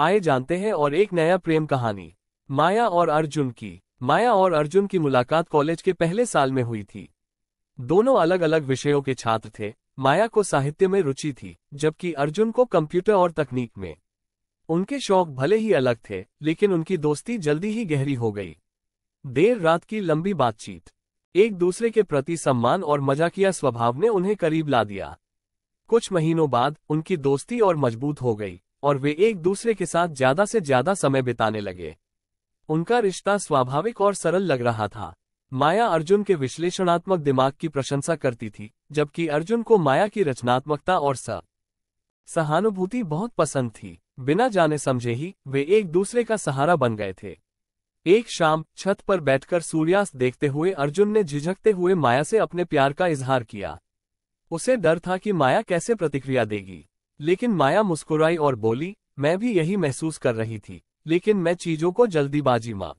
आए जानते हैं और एक नया प्रेम कहानी माया और अर्जुन की माया और अर्जुन की मुलाकात कॉलेज के पहले साल में हुई थी दोनों अलग अलग विषयों के छात्र थे माया को साहित्य में रुचि थी जबकि अर्जुन को कंप्यूटर और तकनीक में उनके शौक भले ही अलग थे लेकिन उनकी दोस्ती जल्दी ही गहरी हो गई देर रात की लंबी बातचीत एक दूसरे के प्रति सम्मान और मजाकिया स्वभाव ने उन्हें करीब ला दिया कुछ महीनों बाद उनकी दोस्ती और मजबूत हो गई और वे एक दूसरे के साथ ज्यादा से ज्यादा समय बिताने लगे उनका रिश्ता स्वाभाविक और सरल लग रहा था माया अर्जुन के विश्लेषणात्मक दिमाग की प्रशंसा करती थी जबकि अर्जुन को माया की रचनात्मकता और स सहानुभूति बहुत पसंद थी बिना जाने समझे ही वे एक दूसरे का सहारा बन गए थे एक शाम छत पर बैठकर सूर्यास्त देखते हुए अर्जुन ने झिझकते हुए माया से अपने प्यार का इजहार किया उसे डर था कि माया कैसे प्रतिक्रिया देगी लेकिन माया मुस्कुराई और बोली मैं भी यही महसूस कर रही थी लेकिन मैं चीजों को जल्दीबाजी मां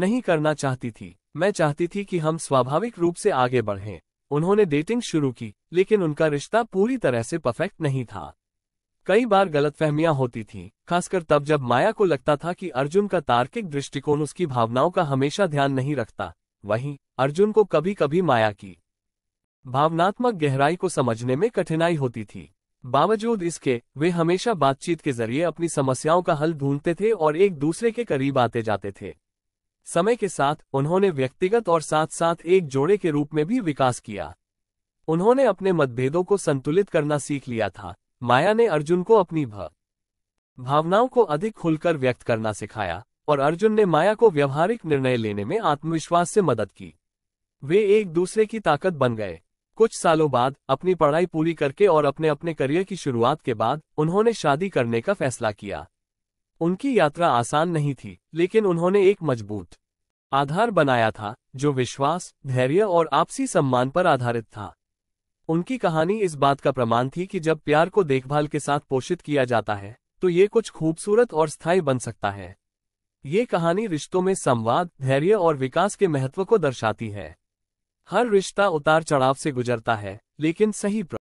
नहीं करना चाहती थी मैं चाहती थी कि हम स्वाभाविक रूप से आगे बढ़ें उन्होंने डेटिंग शुरू की लेकिन उनका रिश्ता पूरी तरह से परफेक्ट नहीं था कई बार गलतफहमियां होती थीं, खासकर तब जब माया को लगता था कि अर्जुन का तार्किक दृष्टिकोण उसकी भावनाओं का हमेशा ध्यान नहीं रखता वहीं अर्जुन को कभी कभी माया की भावनात्मक गहराई को समझने में कठिनाई होती थी बावजूद इसके वे हमेशा बातचीत के जरिए अपनी समस्याओं का हल ढूंढते थे और एक दूसरे के करीब आते जाते थे समय के साथ उन्होंने व्यक्तिगत और साथ साथ एक जोड़े के रूप में भी विकास किया उन्होंने अपने मतभेदों को संतुलित करना सीख लिया था माया ने अर्जुन को अपनी भ भावनाओं को अधिक खुलकर व्यक्त करना सिखाया और अर्जुन ने माया को व्यवहारिक निर्णय लेने में आत्मविश्वास से मदद की वे एक दूसरे की ताकत बन गए कुछ सालों बाद अपनी पढ़ाई पूरी करके और अपने अपने करियर की शुरुआत के बाद उन्होंने शादी करने का फैसला किया उनकी यात्रा आसान नहीं थी लेकिन उन्होंने एक मजबूत आधार बनाया था जो विश्वास धैर्य और आपसी सम्मान पर आधारित था उनकी कहानी इस बात का प्रमाण थी कि जब प्यार को देखभाल के साथ पोषित किया जाता है तो ये कुछ खूबसूरत और स्थायी बन सकता है ये कहानी रिश्तों में संवाद धैर्य और विकास के महत्व को दर्शाती है हर रिश्ता उतार चढ़ाव से गुजरता है लेकिन सही